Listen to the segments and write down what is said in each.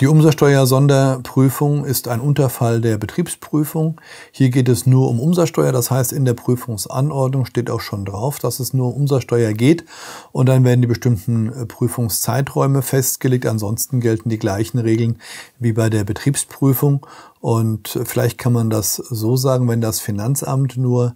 Die Umsatzsteuersonderprüfung ist ein Unterfall der Betriebsprüfung. Hier geht es nur um Umsatzsteuer, das heißt in der Prüfungsanordnung steht auch schon drauf, dass es nur um Umsatzsteuer geht und dann werden die bestimmten äh, Prüfungszeiträume festgelegt. Ansonsten gelten die gleichen Regeln wie bei der Betriebsprüfung und äh, vielleicht kann man das so sagen, wenn das Finanzamt nur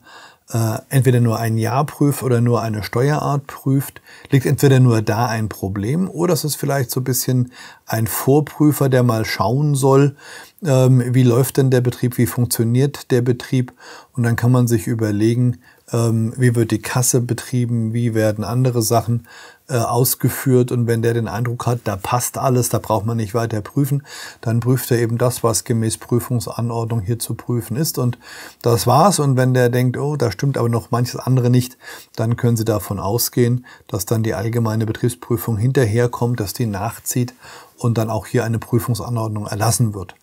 äh, entweder nur ein Jahr prüft oder nur eine Steuerart prüft, liegt entweder nur da ein Problem oder es ist vielleicht so ein bisschen ein Vorprüfer, der mal schauen soll, ähm, wie läuft denn der Betrieb, wie funktioniert der Betrieb und dann kann man sich überlegen, ähm, wie wird die Kasse betrieben, wie werden andere Sachen äh, ausgeführt und wenn der den Eindruck hat, da passt alles, da braucht man nicht weiter prüfen, dann prüft er eben das, was gemäß Prüfungsanordnung hier zu prüfen ist und das war's und wenn der denkt, oh, da stimmt aber noch manches andere nicht, dann können Sie davon ausgehen, dass dann die allgemeine Betriebsprüfung hinterherkommt, dass die nachzieht und dann auch hier eine Prüfungsanordnung erlassen wird.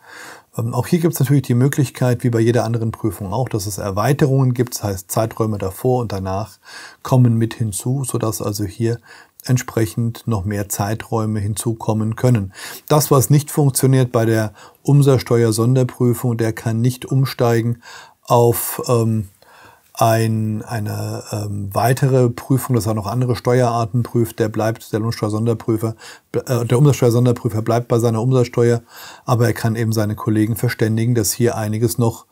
Ähm, auch hier gibt es natürlich die Möglichkeit, wie bei jeder anderen Prüfung auch, dass es Erweiterungen gibt, das heißt Zeiträume davor und danach kommen mit hinzu, sodass also hier entsprechend noch mehr Zeiträume hinzukommen können. Das, was nicht funktioniert bei der Umsatzsteuer-Sonderprüfung, der kann nicht umsteigen auf ähm, ein, eine ähm, weitere Prüfung, dass er noch andere Steuerarten prüft, der bleibt, der Lohnsteuersonderprüfer, äh, der Umsatzsteuersonderprüfer bleibt bei seiner Umsatzsteuer, aber er kann eben seine Kollegen verständigen, dass hier einiges noch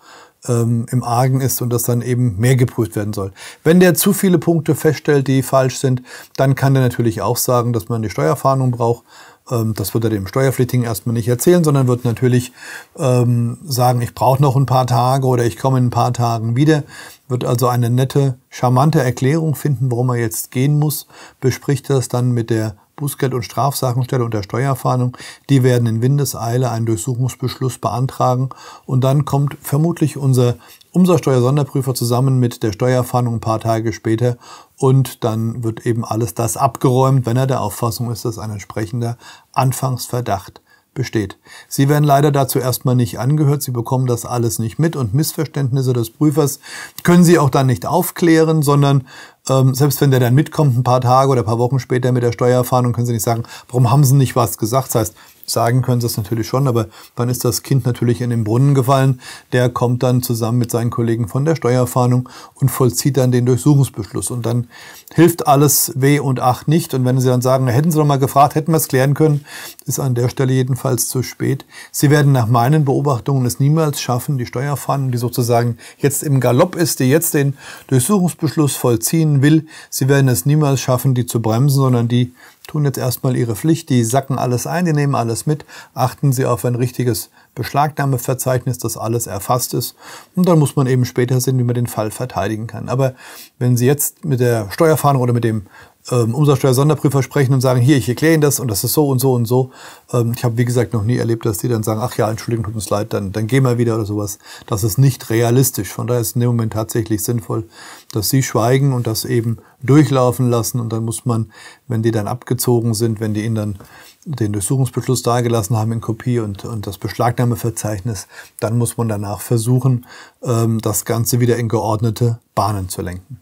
ähm, im Argen ist und dass dann eben mehr geprüft werden soll. Wenn der zu viele Punkte feststellt, die falsch sind, dann kann der natürlich auch sagen, dass man die Steuerfahndung braucht ähm, das wird er dem Steuerflitting erstmal nicht erzählen, sondern wird natürlich ähm, sagen, ich brauche noch ein paar Tage oder ich komme in ein paar Tagen wieder. Wird also eine nette, charmante Erklärung finden, warum er jetzt gehen muss, bespricht das dann mit der Bußgeld und Strafsachenstelle und der Steuerfahndung, die werden in Windeseile einen Durchsuchungsbeschluss beantragen und dann kommt vermutlich unser Umsatzsteuersonderprüfer zusammen mit der Steuerfahndung ein paar Tage später und dann wird eben alles das abgeräumt, wenn er der Auffassung ist, dass ein entsprechender Anfangsverdacht besteht. Sie werden leider dazu erstmal nicht angehört, Sie bekommen das alles nicht mit und Missverständnisse des Prüfers können Sie auch dann nicht aufklären, sondern ähm, selbst wenn der dann mitkommt, ein paar Tage oder ein paar Wochen später mit der Steuererfahrung, können sie nicht sagen, warum haben sie nicht was gesagt? Das heißt, sagen können sie es natürlich schon, aber dann ist das Kind natürlich in den Brunnen gefallen. Der kommt dann zusammen mit seinen Kollegen von der Steuererfahrung und vollzieht dann den Durchsuchungsbeschluss. Und dann hilft alles weh und Ach nicht. Und wenn sie dann sagen, hätten sie doch mal gefragt, hätten wir es klären können, ist an der Stelle jedenfalls zu spät. Sie werden nach meinen Beobachtungen es niemals schaffen, die Steuererfahrung, die sozusagen jetzt im Galopp ist, die jetzt den Durchsuchungsbeschluss vollziehen will. Sie werden es niemals schaffen, die zu bremsen, sondern die tun jetzt erstmal ihre Pflicht. Die sacken alles ein, die nehmen alles mit. Achten Sie auf ein richtiges Beschlagnahmeverzeichnis, das alles erfasst ist. Und dann muss man eben später sehen, wie man den Fall verteidigen kann. Aber wenn Sie jetzt mit der Steuerfahndung oder mit dem ähm, Umsatzsteuer-Sonderprüfer sprechen und sagen, hier, ich erkläre Ihnen das und das ist so und so und so. Ähm, ich habe, wie gesagt, noch nie erlebt, dass die dann sagen, ach ja, Entschuldigung, tut uns leid, dann, dann gehen wir wieder oder sowas. Das ist nicht realistisch. Von daher ist in dem Moment tatsächlich sinnvoll, dass sie schweigen und das eben durchlaufen lassen. Und dann muss man, wenn die dann abgezogen sind, wenn die ihnen dann den Durchsuchungsbeschluss dargelassen haben in Kopie und, und das Beschlagnahmeverzeichnis, dann muss man danach versuchen, ähm, das Ganze wieder in geordnete Bahnen zu lenken.